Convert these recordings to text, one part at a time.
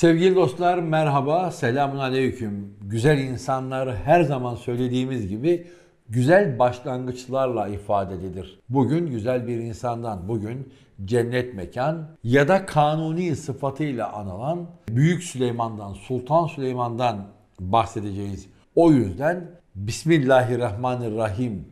Sevgili dostlar merhaba, selamun aleyküm. Güzel insanlar her zaman söylediğimiz gibi güzel başlangıçlarla ifade edilir. Bugün güzel bir insandan, bugün cennet mekan ya da kanuni sıfatıyla anılan Büyük Süleyman'dan, Sultan Süleyman'dan bahsedeceğiz. O yüzden Bismillahirrahmanirrahim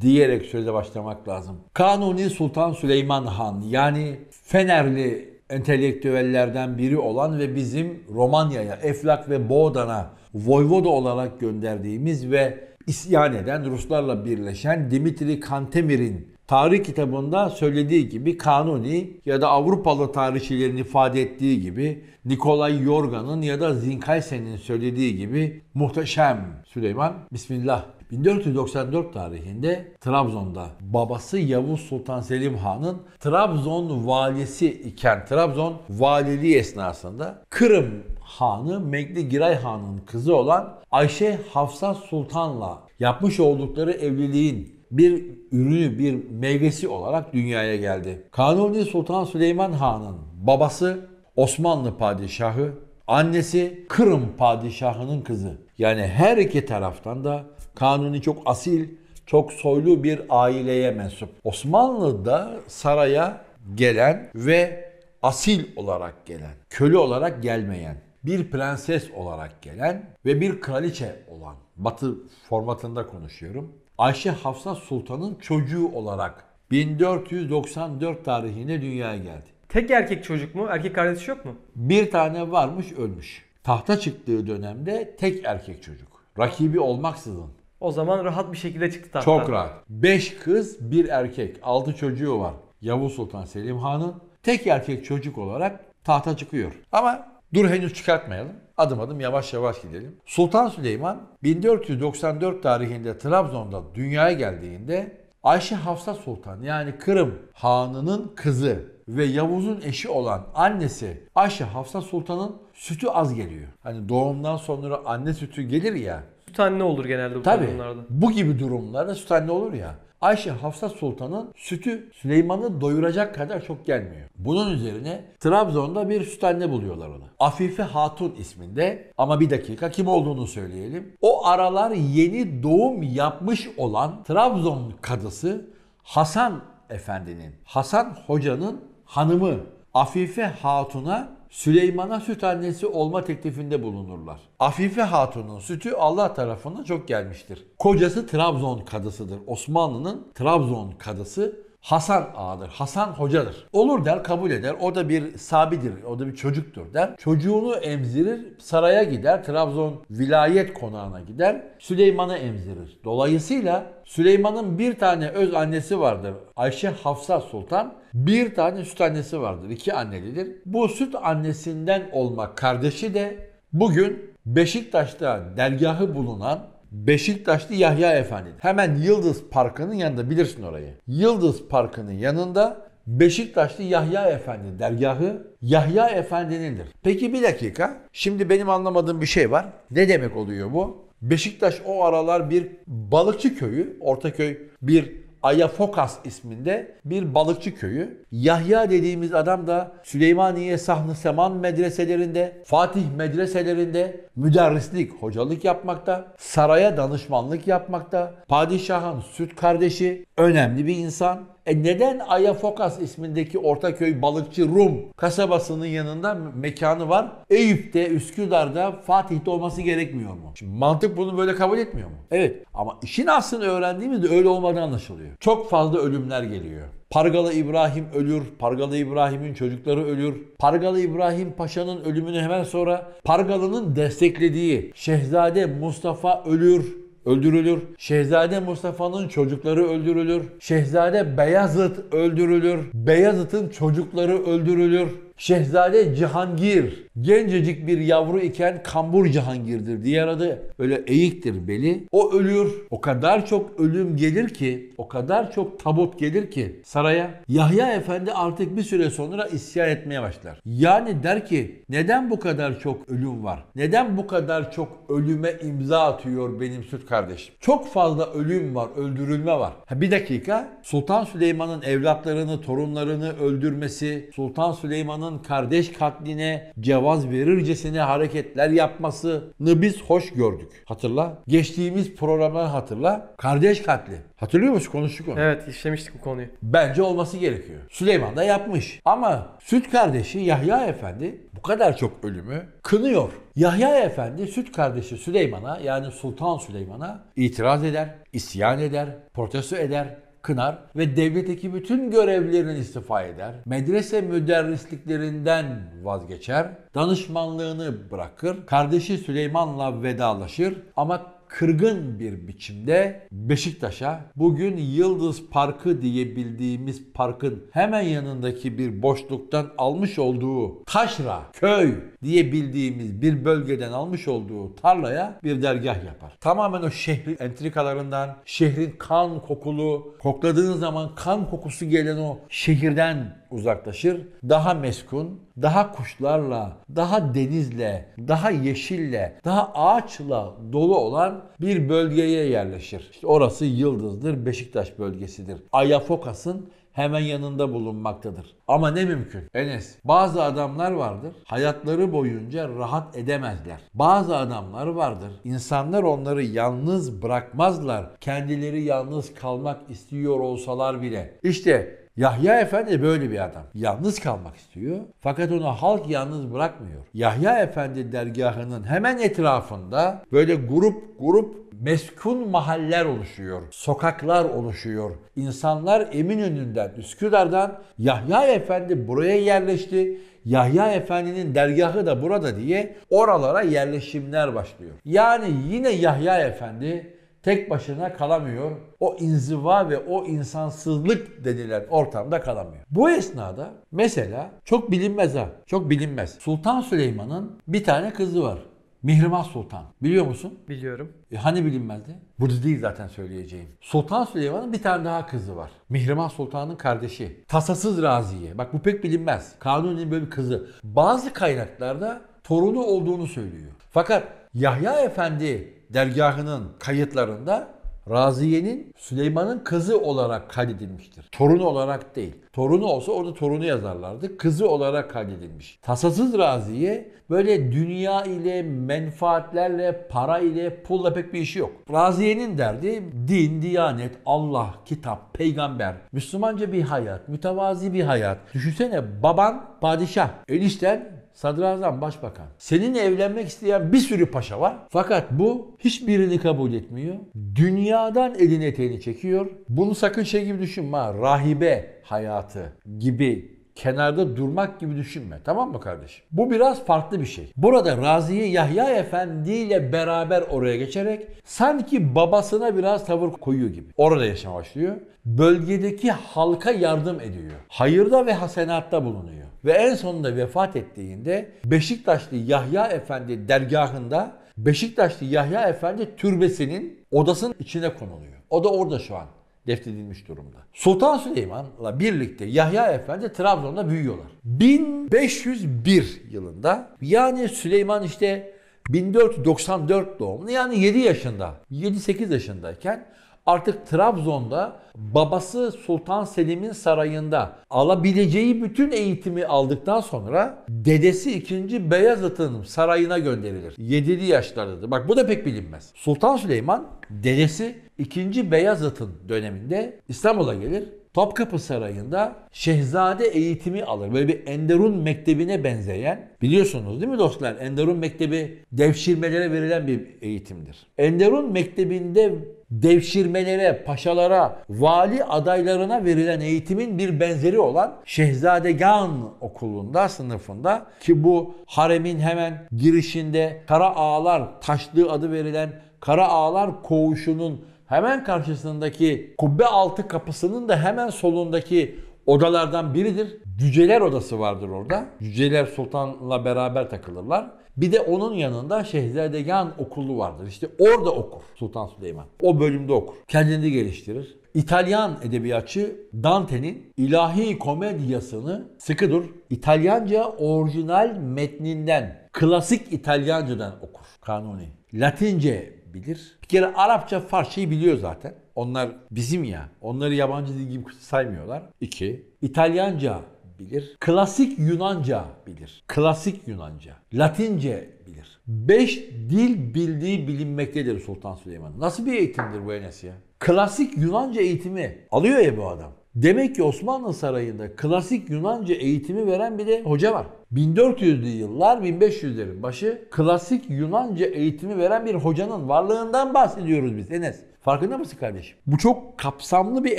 diyerek söze başlamak lazım. Kanuni Sultan Süleyman Han yani Fenerli entelektüellerden biri olan ve bizim Romanya'ya, Eflak ve Boğdan'a voyvoda olarak gönderdiğimiz ve isyan eden Ruslarla birleşen Dimitri Kantemir'in tarih kitabında söylediği gibi Kanuni ya da Avrupalı tarihçilerin ifade ettiği gibi Nikolay Yorgan'ın ya da Zinkaysen'in söylediği gibi muhteşem Süleyman Bismillah 1494 tarihinde Trabzon'da babası Yavuz Sultan Selim Han'ın Trabzon valisi iken Trabzon valiliği esnasında Kırım Hanı Mekli Giray Han'ın kızı olan Ayşe Hafsa Sultan'la yapmış oldukları evliliğin bir ürünü, bir meyvesi olarak dünyaya geldi. Kanuni Sultan Süleyman Han'ın babası Osmanlı padişahı Annesi Kırım padişahının kızı. Yani her iki taraftan da Kanuni çok asil, çok soylu bir aileye mensup. Osmanlı'da saraya gelen ve asil olarak gelen, köle olarak gelmeyen, bir prenses olarak gelen ve bir kraliçe olan, batı formatında konuşuyorum, Ayşe Hafsa Sultan'ın çocuğu olarak 1494 tarihinde dünyaya geldi. Tek erkek çocuk mu? Erkek kardeşi yok mu? Bir tane varmış ölmüş. Tahta çıktığı dönemde tek erkek çocuk. Rakibi olmaksızın. O zaman rahat bir şekilde çıktı tahta. Çok rahat. 5 kız, bir erkek, 6 çocuğu var. Yavuz Sultan Selim Han'ın tek erkek çocuk olarak tahta çıkıyor. Ama dur henüz çıkartmayalım. Adım adım yavaş yavaş gidelim. Sultan Süleyman 1494 tarihinde Trabzon'da dünyaya geldiğinde Ayşe Hafsa Sultan yani Kırım Hanı'nın kızı ve Yavuz'un eşi olan annesi Ayşe Hafsa Sultan'ın sütü az geliyor. Hani doğumdan sonra anne sütü gelir ya. Süt anne olur genelde bu Tabii, durumlarda. Bu gibi durumlarda süt anne olur ya. Ayşe Hafsa Sultan'ın sütü Süleyman'ı doyuracak kadar çok gelmiyor. Bunun üzerine Trabzon'da bir süt anne buluyorlar onu. Afife Hatun isminde ama bir dakika kim olduğunu söyleyelim. O aralar yeni doğum yapmış olan Trabzon kadısı Hasan Efendi'nin, Hasan Hoca'nın hanımı Afife Hatun'a Süleyman'a süt annesi olma teklifinde bulunurlar. Afife Hatun'un sütü Allah tarafından çok gelmiştir. Kocası Trabzon kadısıdır. Osmanlı'nın Trabzon kadısı Hasan ağadır. Hasan hocadır. Olur der kabul eder. O da bir sabidir. O da bir çocuktur der. Çocuğunu emzirir. Saraya gider. Trabzon vilayet konağına gider. Süleyman'ı emzirir. Dolayısıyla Süleyman'ın bir tane öz annesi vardır. Ayşe Hafsa Sultan. Bir tane süt annesi vardır. iki annelidir. Bu süt annesinden olmak kardeşi de bugün Beşiktaş'ta dergahı bulunan Beşiktaşlı Yahya Efendi. Hemen Yıldız Parkı'nın yanında bilirsin orayı. Yıldız Parkı'nın yanında Beşiktaşlı Yahya Efendi dergahı Yahya Efendi'nindir. Peki bir dakika. Şimdi benim anlamadığım bir şey var. Ne demek oluyor bu? Beşiktaş o aralar bir balıkçı köyü, Ortaköy bir Ayafokas isminde bir balıkçı köyü. Yahya dediğimiz adam da Süleymaniye sahn Seman medreselerinde, Fatih medreselerinde müderrislik, hocalık yapmakta, saraya danışmanlık yapmakta, padişahın süt kardeşi, önemli bir insan. E neden Ayafokas ismindeki Ortaköy Balıkçı Rum kasabasının yanında mekanı var? Eyüp'te, Üsküdar'da, Fatih'te olması gerekmiyor mu? Şimdi mantık bunu böyle kabul etmiyor mu? Evet ama işin aslını öğrendiğimizde öyle olmadığı anlaşılıyor. Çok fazla ölümler geliyor. Pargalı İbrahim ölür, Pargalı İbrahim'in çocukları ölür. Pargalı İbrahim Paşa'nın ölümünü hemen sonra Pargalı'nın desteklediği Şehzade Mustafa ölür öldürülür. Şehzade Mustafa'nın çocukları öldürülür. Şehzade Beyazıt öldürülür. Beyazıt'ın çocukları öldürülür. Şehzade Cihangir Gencecik bir yavru iken kambur cihangirdir. Diğer adı öyle eğiktir beli. O ölür. O kadar çok ölüm gelir ki, o kadar çok tabut gelir ki saraya. Yahya Efendi artık bir süre sonra isyan etmeye başlar. Yani der ki neden bu kadar çok ölüm var? Neden bu kadar çok ölüme imza atıyor benim süt kardeşim? Çok fazla ölüm var, öldürülme var. Ha, bir dakika. Sultan Süleyman'ın evlatlarını, torunlarını öldürmesi, Sultan Süleyman'ın kardeş katline cevap cevaz verircesine hareketler yapmasını biz hoş gördük. Hatırla. Geçtiğimiz programları hatırla. Kardeş katli. Hatırlıyor musun? Konuştuk onu. Evet işlemiştik bu konuyu. Bence olması gerekiyor. Süleyman da yapmış. Ama süt kardeşi Yahya Efendi bu kadar çok ölümü kınıyor. Yahya Efendi süt kardeşi Süleyman'a yani Sultan Süleyman'a itiraz eder, isyan eder, protesto eder, kınar ve devletteki bütün görevlerini istifa eder. Medrese müderrisliklerinden vazgeçer. Danışmanlığını bırakır. Kardeşi Süleyman'la vedalaşır ama kırgın bir biçimde Beşiktaş'a bugün Yıldız Parkı diye bildiğimiz parkın hemen yanındaki bir boşluktan almış olduğu taşra, köy diye bildiğimiz bir bölgeden almış olduğu tarlaya bir dergah yapar. Tamamen o şehrin entrikalarından, şehrin kan kokulu, kokladığınız zaman kan kokusu gelen o şehirden uzaklaşır. Daha meskun, daha kuşlarla, daha denizle, daha yeşille, daha ağaçla dolu olan bir bölgeye yerleşir. İşte orası Yıldız'dır, Beşiktaş bölgesidir. Ayafokas'ın hemen yanında bulunmaktadır. Ama ne mümkün? Enes, bazı adamlar vardır. Hayatları boyunca rahat edemezler. Bazı adamlar vardır. insanlar onları yalnız bırakmazlar. Kendileri yalnız kalmak istiyor olsalar bile. İşte Yahya Efendi böyle bir adam. Yalnız kalmak istiyor. Fakat onu halk yalnız bırakmıyor. Yahya Efendi dergahının hemen etrafında böyle grup grup meskun mahaller oluşuyor. Sokaklar oluşuyor. İnsanlar Eminönü'nden, Üsküdar'dan Yahya Efendi buraya yerleşti. Yahya Efendi'nin dergahı da burada diye oralara yerleşimler başlıyor. Yani yine Yahya Efendi tek başına kalamıyor. O inziva ve o insansızlık denilen ortamda kalamıyor. Bu esnada mesela çok bilinmez ha, çok bilinmez. Sultan Süleyman'ın bir tane kızı var. Mihrimah Sultan. Biliyor musun? Biliyorum. E hani bilinmezdi? Burada değil zaten söyleyeceğim. Sultan Süleyman'ın bir tane daha kızı var. Mihrimah Sultan'ın kardeşi. Tasasız Raziye. Bak bu pek bilinmez. Kanuni'nin böyle bir kızı. Bazı kaynaklarda torunu olduğunu söylüyor. Fakat Yahya Efendi dergahının kayıtlarında Raziye'nin Süleyman'ın kızı olarak kaydedilmiştir. Torunu olarak değil. Torunu olsa orada torunu yazarlardı. Kızı olarak kaydedilmiş. Tasasız Raziye böyle dünya ile, menfaatlerle, para ile, pulla pek bir işi yok. Raziye'nin derdi din, diyanet, Allah, kitap, peygamber, Müslümanca bir hayat, mütevazi bir hayat. Düşünsene baban padişah, enişten sadrazam, başbakan. senin evlenmek isteyen bir sürü paşa var. Fakat bu hiçbirini kabul etmiyor. Dünyadan elini eteğini çekiyor. Bunu sakın şey gibi düşünme. rahibe hayatı gibi kenarda durmak gibi düşünme. Tamam mı kardeşim? Bu biraz farklı bir şey. Burada Razi'yi Yahya Efendi ile beraber oraya geçerek sanki babasına biraz tavır koyuyor gibi. Orada yaşamaya başlıyor. Bölgedeki halka yardım ediyor. Hayırda ve hasenatta bulunuyor. Ve en sonunda vefat ettiğinde Beşiktaşlı Yahya Efendi dergahında Beşiktaşlı Yahya Efendi türbesinin odasının içine konuluyor. O da orada şu an defnedilmiş durumda. Sultan Süleyman'la birlikte Yahya Efendi Trabzon'da büyüyorlar. 1501 yılında yani Süleyman işte 1494 doğumlu yani 7 yaşında, 7-8 yaşındayken artık Trabzon'da babası Sultan Selim'in sarayında alabileceği bütün eğitimi aldıktan sonra dedesi 2. Beyazıt'ın sarayına gönderilir. 7 yaşlardadır. Bak bu da pek bilinmez. Sultan Süleyman dedesi 2. Beyazıt'ın döneminde İstanbul'a gelir. Topkapı Sarayı'nda şehzade eğitimi alır. Böyle bir Enderun Mektebi'ne benzeyen, biliyorsunuz değil mi dostlar? Enderun Mektebi devşirmelere verilen bir eğitimdir. Enderun Mektebi'nde devşirmelere, paşalara, vali adaylarına verilen eğitimin bir benzeri olan Şehzadegan okulunda, sınıfında ki bu haremin hemen girişinde Kara Ağlar, Taşlığı adı verilen Kara Ağlar Koğuşu'nun hemen karşısındaki kubbe altı kapısının da hemen solundaki odalardan biridir. Cüceler odası vardır orada. Cüceler sultanla beraber takılırlar. Bir de onun yanında Şehzadegan okulu vardır. İşte orada okur Sultan Süleyman. O bölümde okur. Kendini geliştirir. İtalyan edebiyatçı Dante'nin ilahi komediyasını sıkı dur İtalyanca orijinal metninden, klasik İtalyancadan okur Kanuni. Latince bilir. Bir kere Arapça, Farsçayı biliyor zaten. Onlar bizim ya. Onları yabancı dil gibi saymıyorlar. İki, İtalyanca bilir. Klasik Yunanca bilir. Klasik Yunanca. Latince bilir. Beş dil bildiği bilinmektedir Sultan Süleyman. Nasıl bir eğitimdir bu Enes ya? Klasik Yunanca eğitimi alıyor ya bu adam. Demek ki Osmanlı Sarayı'nda klasik Yunanca eğitimi veren bir de hoca var. 1400'lü yıllar 1500'lerin başı klasik Yunanca eğitimi veren bir hocanın varlığından bahsediyoruz biz Enes. Farkında mısın kardeşim? Bu çok kapsamlı bir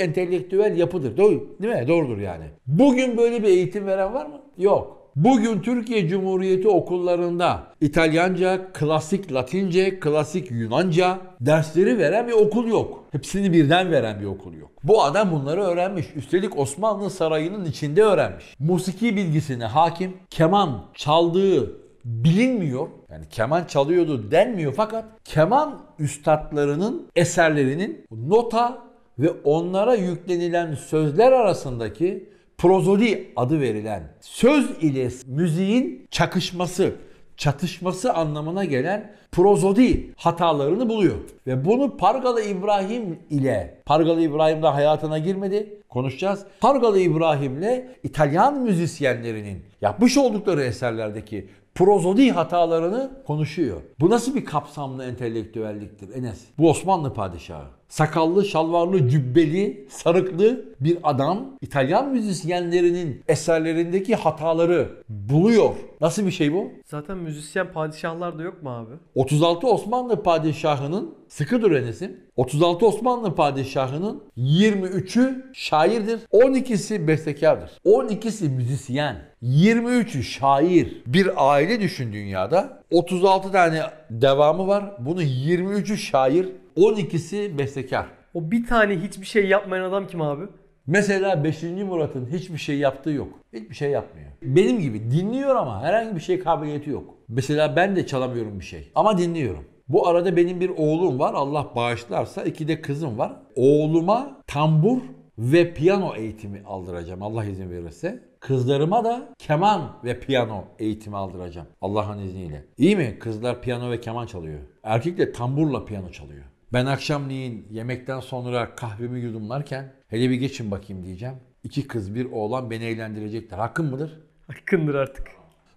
entelektüel yapıdır. Doğru, değil mi? Doğrudur yani. Bugün böyle bir eğitim veren var mı? Yok. Bugün Türkiye Cumhuriyeti okullarında İtalyanca, klasik Latince, klasik Yunanca dersleri veren bir okul yok. Hepsini birden veren bir okul yok. Bu adam bunları öğrenmiş. Üstelik Osmanlı sarayının içinde öğrenmiş. Musiki bilgisine hakim. Keman çaldığı bilinmiyor. Yani keman çalıyordu denmiyor fakat keman üstadlarının eserlerinin nota ve onlara yüklenilen sözler arasındaki prozodi adı verilen söz ile müziğin çakışması, çatışması anlamına gelen prozodi hatalarını buluyor. Ve bunu Pargalı İbrahim ile, Pargalı İbrahim de hayatına girmedi, konuşacağız. Pargalı İbrahim ile İtalyan müzisyenlerinin yapmış oldukları eserlerdeki prozodi hatalarını konuşuyor. Bu nasıl bir kapsamlı entelektüelliktir Enes? Bu Osmanlı padişahı. Sakallı, şalvarlı, cübbeli, sarıklı bir adam İtalyan müzisyenlerinin eserlerindeki hataları buluyor. Nasıl bir şey bu? Zaten müzisyen padişahlar da yok mu abi? 36 Osmanlı padişahının sıkı dur Enes'im. 36 Osmanlı padişahının 23'ü şairdir. 12'si bestekardır. 12'si müzisyen. 23'ü şair. Bir aile düşün dünyada. 36 tane devamı var. Bunun 23'ü şair, 12'si bestekar. O bir tane hiçbir şey yapmayan adam kim abi? Mesela 5. Murat'ın hiçbir şey yaptığı yok. Hiçbir şey yapmıyor. Benim gibi dinliyor ama herhangi bir şey kabiliyeti yok. Mesela ben de çalamıyorum bir şey ama dinliyorum. Bu arada benim bir oğlum var. Allah bağışlarsa iki de kızım var. Oğluma tambur ve piyano eğitimi aldıracağım Allah izin verirse kızlarıma da keman ve piyano eğitimi aldıracağım. Allah'ın izniyle. İyi mi? Kızlar piyano ve keman çalıyor. Erkek de tamburla piyano çalıyor. Ben akşamleyin yemekten sonra kahvemi yudumlarken hele bir geçin bakayım diyeceğim. İki kız bir oğlan beni eğlendirecekler. Hakkım mıdır? Hakkındır artık.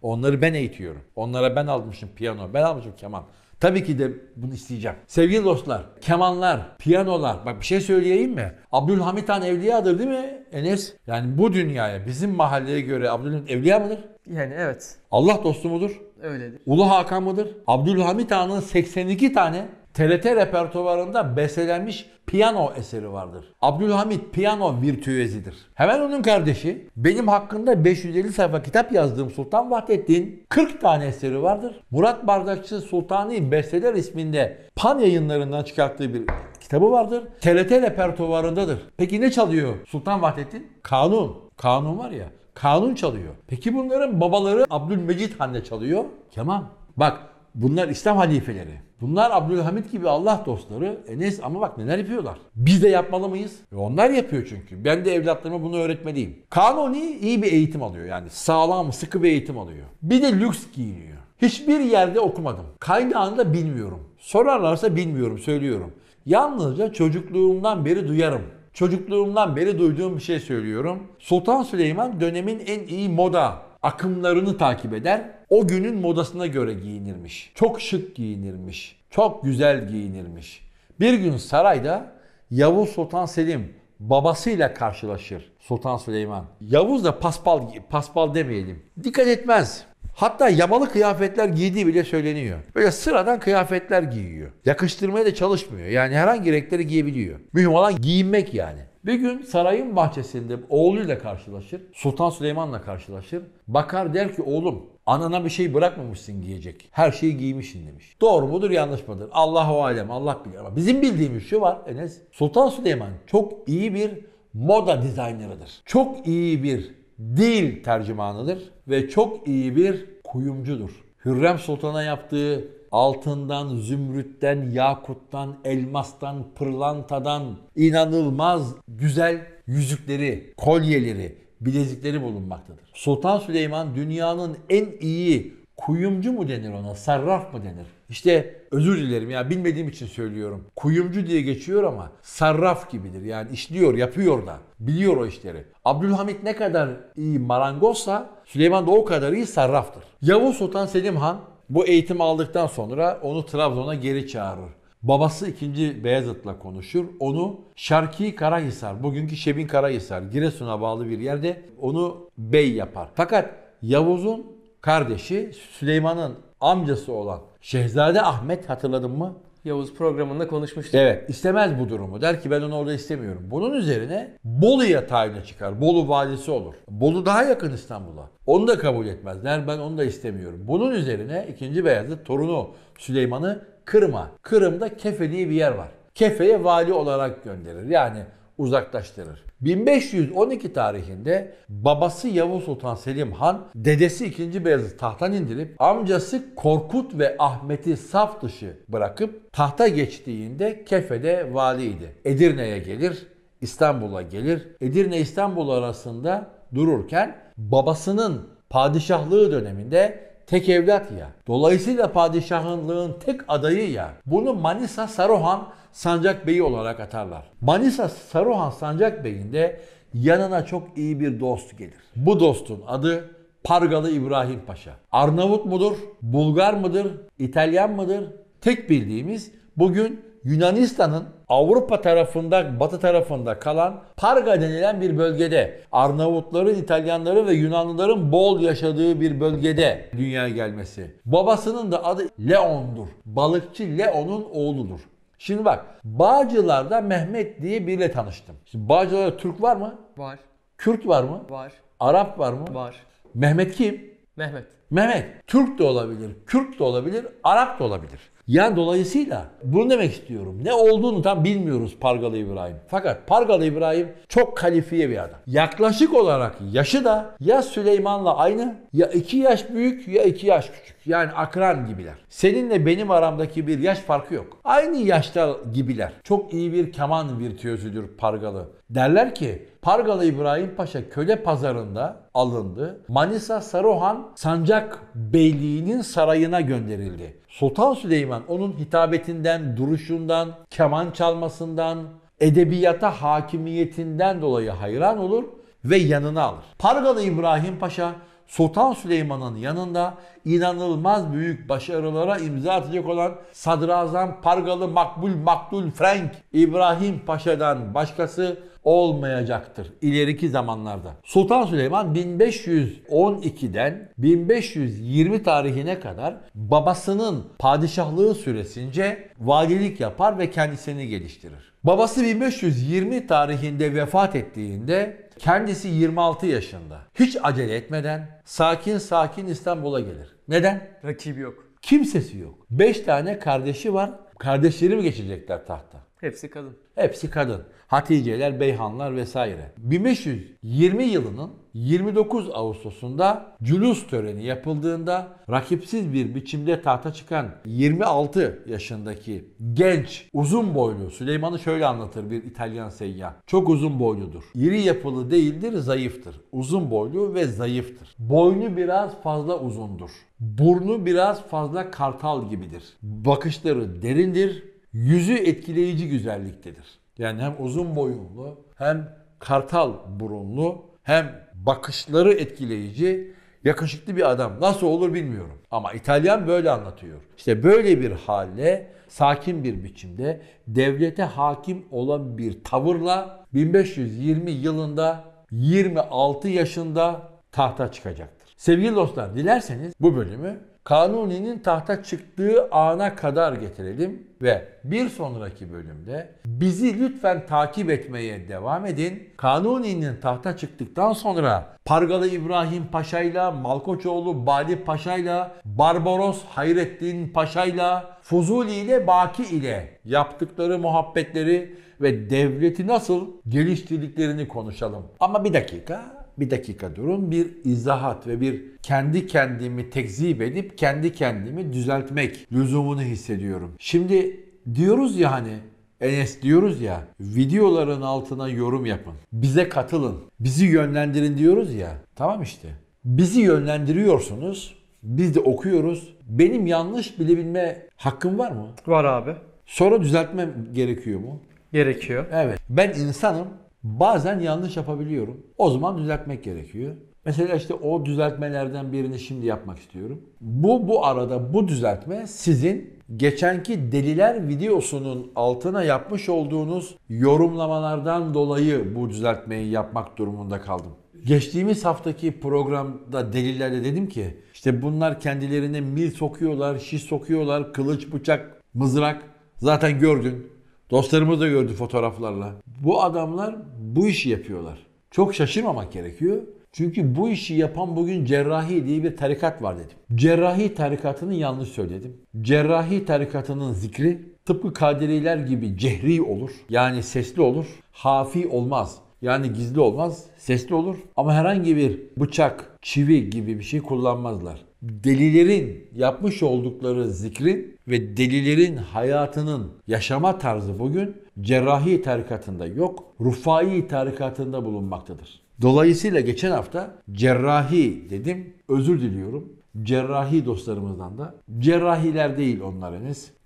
Onları ben eğitiyorum. Onlara ben almışım piyano, ben almışım keman. Tabii ki de bunu isteyeceğim. Sevgili dostlar, kemanlar, piyanolar. Bak bir şey söyleyeyim mi? Abdülhamit Han evliyadır değil mi Enes? Yani bu dünyaya, bizim mahalleye göre Abdülhamit evliya mıdır? Yani evet. Allah dostu mudur? Öyledir. Ulu Hakan mıdır? Abdülhamit Han'ın 82 tane TRT repertuvarında bestelenmiş piyano eseri vardır. Abdülhamit piyano virtüözidir. Hemen onun kardeşi benim hakkında 550 sayfa kitap yazdığım Sultan Vahdettin 40 tane eseri vardır. Murat Bardakçı Sultani Besteler isminde Pan yayınlarından çıkarttığı bir kitabı vardır. TRT repertuvarındadır. Peki ne çalıyor Sultan Vahdettin? Kanun. Kanun var ya. Kanun çalıyor. Peki bunların babaları Abdülmecit Han'de çalıyor. Keman. Bak bunlar İslam halifeleri. Bunlar Abdülhamit gibi Allah dostları. E neyse ama bak neler yapıyorlar. Biz de yapmalı mıyız? E onlar yapıyor çünkü. Ben de evlatlarıma bunu öğretmeliyim. Kanuni iyi bir eğitim alıyor yani. Sağlam, sıkı bir eğitim alıyor. Bir de lüks giyiniyor. Hiçbir yerde okumadım. Kaynağını da bilmiyorum. Sorarlarsa bilmiyorum, söylüyorum. Yalnızca çocukluğumdan beri duyarım. Çocukluğumdan beri duyduğum bir şey söylüyorum. Sultan Süleyman dönemin en iyi moda akımlarını takip eder. O günün modasına göre giyinirmiş. Çok şık giyinirmiş. Çok güzel giyinirmiş. Bir gün sarayda Yavuz Sultan Selim babasıyla karşılaşır Sultan Süleyman. Yavuz da paspal paspal demeyelim. Dikkat etmez. Hatta yamalı kıyafetler giydiği bile söyleniyor. Böyle sıradan kıyafetler giyiyor. Yakıştırmaya da çalışmıyor. Yani herhangi renkleri giyebiliyor. Mühim olan giyinmek yani. Bir gün sarayın bahçesinde oğluyla karşılaşır. Sultan Süleyman'la karşılaşır. Bakar der ki oğlum anana bir şey bırakmamışsın giyecek. Her şeyi giymişsin demiş. Doğru mudur yanlış mıdır? Allah o alem Allah bilir. Ama bizim bildiğimiz şu var Enes. Sultan Süleyman çok iyi bir moda dizaynerıdır. Çok iyi bir dil tercümanıdır ve çok iyi bir kuyumcudur. Hürrem Sultan'a yaptığı altından, zümrütten, yakuttan, elmastan, pırlantadan inanılmaz güzel yüzükleri, kolyeleri, bilezikleri bulunmaktadır. Sultan Süleyman dünyanın en iyi kuyumcu mu denir ona, sarraf mı denir? İşte özür dilerim ya bilmediğim için söylüyorum. Kuyumcu diye geçiyor ama sarraf gibidir. Yani işliyor, yapıyor da. Biliyor o işleri. Abdülhamit ne kadar iyi marangozsa Süleyman da o kadar iyi sarraftır. Yavuz Sultan Selim Han bu eğitim aldıktan sonra onu Trabzon'a geri çağırır. Babası 2. Beyazıt'la konuşur. Onu Şarki Karahisar, bugünkü Şebin Karahisar, Giresun'a bağlı bir yerde onu bey yapar. Fakat Yavuz'un kardeşi Süleyman'ın amcası olan Şehzade Ahmet hatırladın mı? Yavuz programında konuşmuştu. Evet istemez bu durumu. Der ki ben onu orada istemiyorum. Bunun üzerine Bolu'ya tayine çıkar. Bolu valisi olur. Bolu daha yakın İstanbul'a. Onu da kabul etmez. Der Ben onu da istemiyorum. Bunun üzerine ikinci Beyazıt torunu Süleyman'ı Kırım'a. Kırım'da Kefe diye bir yer var. Kefe'ye vali olarak gönderir. Yani uzaklaştırır. 1512 tarihinde babası Yavuz Sultan Selim Han, dedesi 2. Beyazıt tahttan indirip amcası Korkut ve Ahmet'i saf dışı bırakıp tahta geçtiğinde Kefe'de valiydi. Edirne'ye gelir, İstanbul'a gelir. Edirne İstanbul arasında dururken babasının padişahlığı döneminde tek evlat ya. Dolayısıyla padişahınlığın tek adayı ya. Bunu Manisa Saruhan Sancak Bey'i olarak atarlar. Manisa Saruhan Sancak Bey'in de yanına çok iyi bir dost gelir. Bu dostun adı Pargalı İbrahim Paşa. Arnavut mudur? Bulgar mıdır? İtalyan mıdır? Tek bildiğimiz bugün Yunanistan'ın Avrupa tarafında, batı tarafında kalan Parga denilen bir bölgede, Arnavutların, İtalyanların ve Yunanlıların bol yaşadığı bir bölgede dünyaya gelmesi. Babasının da adı Leon'dur. Balıkçı Leon'un oğludur. Şimdi bak, Bağcılar'da Mehmet diye biriyle tanıştım. Şimdi Bağcılar'da Türk var mı? Var. Kürt var mı? Var. Arap var mı? Var. Mehmet kim? Mehmet. Mehmet. Türk de olabilir, Kürt de olabilir, Arap da olabilir. Yani dolayısıyla bunu demek istiyorum. Ne olduğunu tam bilmiyoruz Pargalı İbrahim. Fakat Pargalı İbrahim çok kalifiye bir adam. Yaklaşık olarak yaşı da ya Süleyman'la aynı ya iki yaş büyük ya iki yaş küçük. Yani akran gibiler. Seninle benim aramdaki bir yaş farkı yok. Aynı yaşta gibiler. Çok iyi bir keman virtüözüdür Pargalı. Derler ki Pargalı İbrahim Paşa köle pazarında alındı. Manisa Saruhan Sancak Beyliği'nin sarayına gönderildi. Sultan Süleyman onun hitabetinden, duruşundan, keman çalmasından, edebiyata hakimiyetinden dolayı hayran olur ve yanına alır. Pargalı İbrahim Paşa Sultan Süleyman'ın yanında inanılmaz büyük başarılara imza atacak olan Sadrazam Pargalı Makbul Maktul Frank İbrahim Paşa'dan başkası olmayacaktır ileriki zamanlarda. Sultan Süleyman 1512'den 1520 tarihine kadar babasının padişahlığı süresince valilik yapar ve kendisini geliştirir. Babası 1520 tarihinde vefat ettiğinde kendisi 26 yaşında. Hiç acele etmeden sakin sakin İstanbul'a gelir. Neden? Rakibi yok. Kimsesi yok. 5 tane kardeşi var. Kardeşleri mi geçecekler tahta? Hepsi kadın. Hepsi kadın. Hatice'ler, Beyhanlar vesaire. 1520 yılının 29 Ağustos'unda cülus töreni yapıldığında rakipsiz bir biçimde tahta çıkan 26 yaşındaki genç uzun boylu Süleyman'ı şöyle anlatır bir İtalyan seyyah. Çok uzun boyludur. İri yapılı değildir, zayıftır. Uzun boylu ve zayıftır. Boynu biraz fazla uzundur. Burnu biraz fazla kartal gibidir. Bakışları derindir, Yüzü etkileyici güzelliktedir. Yani hem uzun boyunlu, hem kartal burunlu, hem bakışları etkileyici, yakışıklı bir adam. Nasıl olur bilmiyorum. Ama İtalyan böyle anlatıyor. İşte böyle bir hale, sakin bir biçimde, devlete hakim olan bir tavırla 1520 yılında 26 yaşında tahta çıkacaktır. Sevgili dostlar dilerseniz bu bölümü Kanuni'nin tahta çıktığı ana kadar getirelim ve bir sonraki bölümde bizi lütfen takip etmeye devam edin. Kanuni'nin tahta çıktıktan sonra Pargalı İbrahim Paşa'yla, Malkoçoğlu Bali Paşa'yla, Barbaros Hayrettin Paşa'yla, Fuzuli ile Baki ile yaptıkları muhabbetleri ve devleti nasıl geliştirdiklerini konuşalım. Ama bir dakika bir dakika durun bir izahat ve bir kendi kendimi tekzip edip kendi kendimi düzeltmek lüzumunu hissediyorum. Şimdi diyoruz ya hani Enes diyoruz ya videoların altına yorum yapın. Bize katılın. Bizi yönlendirin diyoruz ya. Tamam işte. Bizi yönlendiriyorsunuz. Biz de okuyoruz. Benim yanlış bilebilme hakkım var mı? Var abi. Sonra düzeltmem gerekiyor mu? Gerekiyor. Evet. Ben insanım. Bazen yanlış yapabiliyorum. O zaman düzeltmek gerekiyor. Mesela işte o düzeltmelerden birini şimdi yapmak istiyorum. Bu bu arada bu düzeltme sizin geçenki deliler videosunun altına yapmış olduğunuz yorumlamalardan dolayı bu düzeltmeyi yapmak durumunda kaldım. Geçtiğimiz haftaki programda delillerle dedim ki işte bunlar kendilerine mil sokuyorlar, şiş sokuyorlar, kılıç, bıçak, mızrak zaten gördün. Dostlarımız da gördü fotoğraflarla. Bu adamlar bu işi yapıyorlar. Çok şaşırmamak gerekiyor. Çünkü bu işi yapan bugün cerrahi diye bir tarikat var dedim. Cerrahi tarikatını yanlış söyledim. Cerrahi tarikatının zikri tıpkı kadiriler gibi cehri olur. Yani sesli olur. Hafi olmaz. Yani gizli olmaz, sesli olur. Ama herhangi bir bıçak, çivi gibi bir şey kullanmazlar delilerin yapmış oldukları zikrin ve delilerin hayatının yaşama tarzı bugün cerrahi tarikatında yok, rufai tarikatında bulunmaktadır. Dolayısıyla geçen hafta cerrahi dedim, özür diliyorum. Cerrahi dostlarımızdan da, cerrahiler değil onlar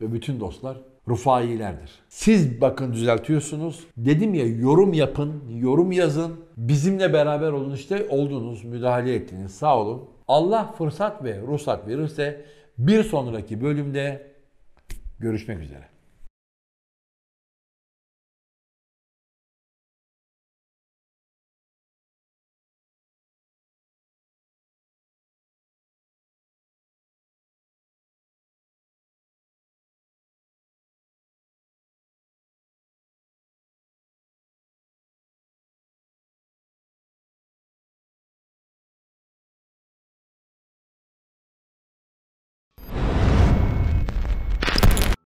ve bütün dostlar, rufailerdir. Siz bakın düzeltiyorsunuz. Dedim ya yorum yapın, yorum yazın. Bizimle beraber olun işte oldunuz, müdahale ettiniz. Sağ olun. Allah fırsat ve ruhsat verirse bir sonraki bölümde görüşmek üzere.